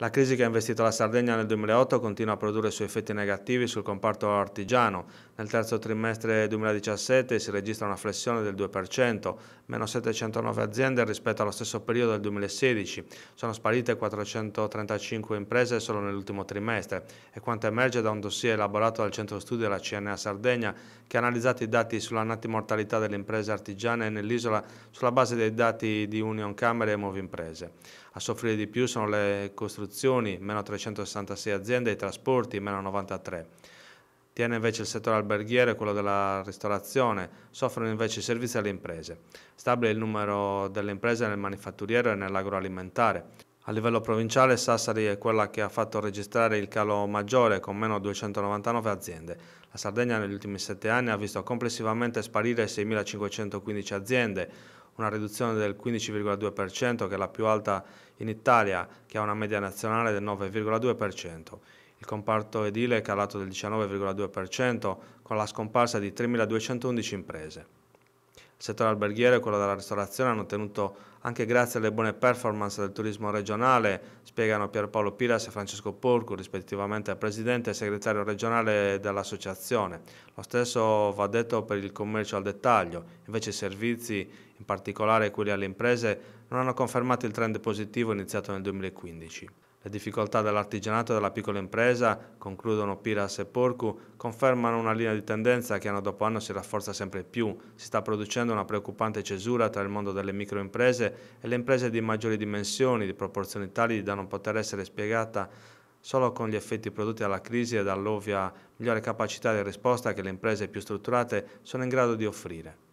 La crisi che ha investito la Sardegna nel 2008 continua a produrre i suoi effetti negativi sul comparto artigiano. Nel terzo trimestre 2017 si registra una flessione del 2%, meno 709 aziende rispetto allo stesso periodo del 2016. Sono sparite 435 imprese solo nell'ultimo trimestre e quanto emerge da un dossier elaborato dal Centro studio della CNA Sardegna che ha analizzato i dati sulla natimortalità delle imprese artigiane nell'isola sulla base dei dati di Union Camere e Nuove Imprese. A soffrire di più sono le costruzioni costruzioni, meno 366 aziende, i trasporti, meno 93. Tiene invece il settore alberghiero e quello della ristorazione, soffrono invece i servizi alle imprese. Stabile il numero delle imprese nel manifatturiero e nell'agroalimentare. A livello provinciale Sassari è quella che ha fatto registrare il calo maggiore con meno 299 aziende. La Sardegna negli ultimi sette anni ha visto complessivamente sparire 6.515 aziende, una riduzione del 15,2% che è la più alta in Italia, che ha una media nazionale del 9,2%. Il comparto edile è calato del 19,2% con la scomparsa di 3.211 imprese. Il settore alberghiero e quello della ristorazione hanno ottenuto, anche grazie alle buone performance del turismo regionale, spiegano Pierpaolo Piras e Francesco Porcu, rispettivamente presidente e segretario regionale dell'associazione. Lo stesso va detto per il commercio al dettaglio, invece i servizi, in particolare quelli alle imprese, non hanno confermato il trend positivo iniziato nel 2015. Le difficoltà dell'artigianato e della piccola impresa, concludono Piras e Porcu, confermano una linea di tendenza che anno dopo anno si rafforza sempre più. Si sta producendo una preoccupante cesura tra il mondo delle microimprese e le imprese di maggiori dimensioni, di proporzioni tali da non poter essere spiegata solo con gli effetti prodotti dalla crisi e dall'ovvia migliore capacità di risposta che le imprese più strutturate sono in grado di offrire.